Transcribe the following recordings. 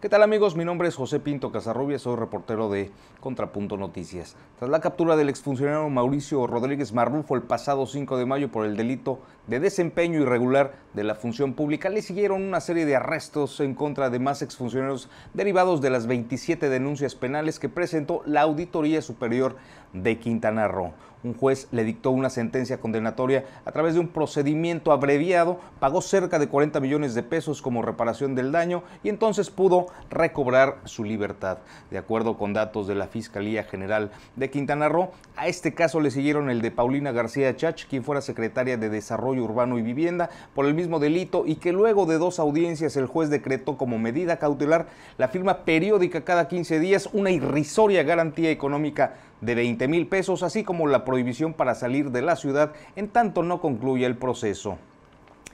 ¿Qué tal amigos? Mi nombre es José Pinto Casarrubia, soy reportero de Contrapunto Noticias. Tras la captura del exfuncionario Mauricio Rodríguez Marrufo el pasado 5 de mayo por el delito de desempeño irregular de la función pública, le siguieron una serie de arrestos en contra de más exfuncionarios derivados de las 27 denuncias penales que presentó la Auditoría Superior de Quintana Roo. Un juez le dictó una sentencia condenatoria a través de un procedimiento abreviado, pagó cerca de 40 millones de pesos como reparación del daño y entonces pudo recobrar su libertad. De acuerdo con datos de la Fiscalía General de Quintana Roo, a este caso le siguieron el de Paulina García Chach, quien fuera secretaria de Desarrollo Urbano y Vivienda, por el mismo delito y que luego de dos audiencias el juez decretó como medida cautelar la firma periódica cada 15 días una irrisoria garantía económica de 20 mil pesos, así como la prohibición para salir de la ciudad en tanto no concluya el proceso.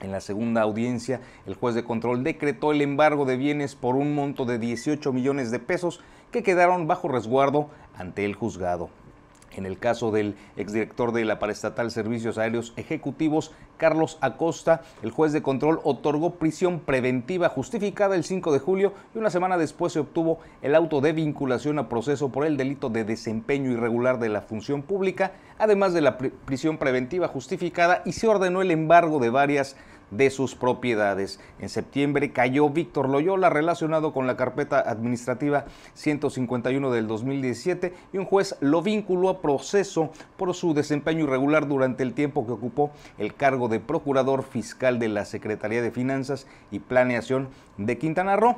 En la segunda audiencia, el juez de control decretó el embargo de bienes por un monto de 18 millones de pesos que quedaron bajo resguardo ante el juzgado. En el caso del exdirector de la paraestatal Servicios Aéreos Ejecutivos, Carlos Acosta, el juez de control otorgó prisión preventiva justificada el 5 de julio y una semana después se obtuvo el auto de vinculación a proceso por el delito de desempeño irregular de la función pública, además de la prisión preventiva justificada y se ordenó el embargo de varias de sus propiedades. En septiembre cayó Víctor Loyola relacionado con la carpeta administrativa 151 del 2017 y un juez lo vinculó a proceso por su desempeño irregular durante el tiempo que ocupó el cargo de procurador fiscal de la Secretaría de Finanzas y Planeación de Quintana Roo.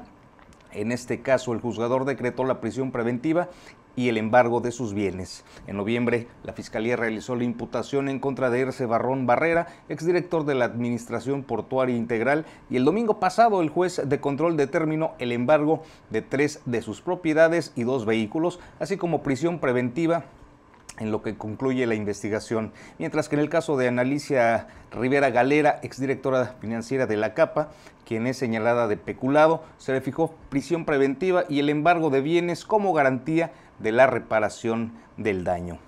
En este caso, el juzgador decretó la prisión preventiva y el embargo de sus bienes. En noviembre, la Fiscalía realizó la imputación en contra de Erce Barrón Barrera, exdirector de la Administración Portuaria Integral, y el domingo pasado el juez de control determinó el embargo de tres de sus propiedades y dos vehículos, así como prisión preventiva en lo que concluye la investigación. Mientras que en el caso de Analicia Rivera Galera, exdirectora financiera de la CAPA, quien es señalada de peculado, se le fijó prisión preventiva y el embargo de bienes como garantía de la reparación del daño.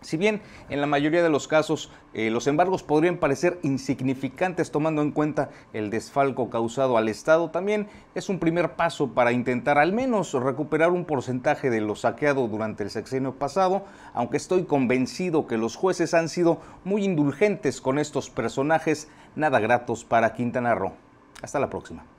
Si bien en la mayoría de los casos eh, los embargos podrían parecer insignificantes tomando en cuenta el desfalco causado al Estado, también es un primer paso para intentar al menos recuperar un porcentaje de lo saqueado durante el sexenio pasado, aunque estoy convencido que los jueces han sido muy indulgentes con estos personajes nada gratos para Quintana Roo. Hasta la próxima.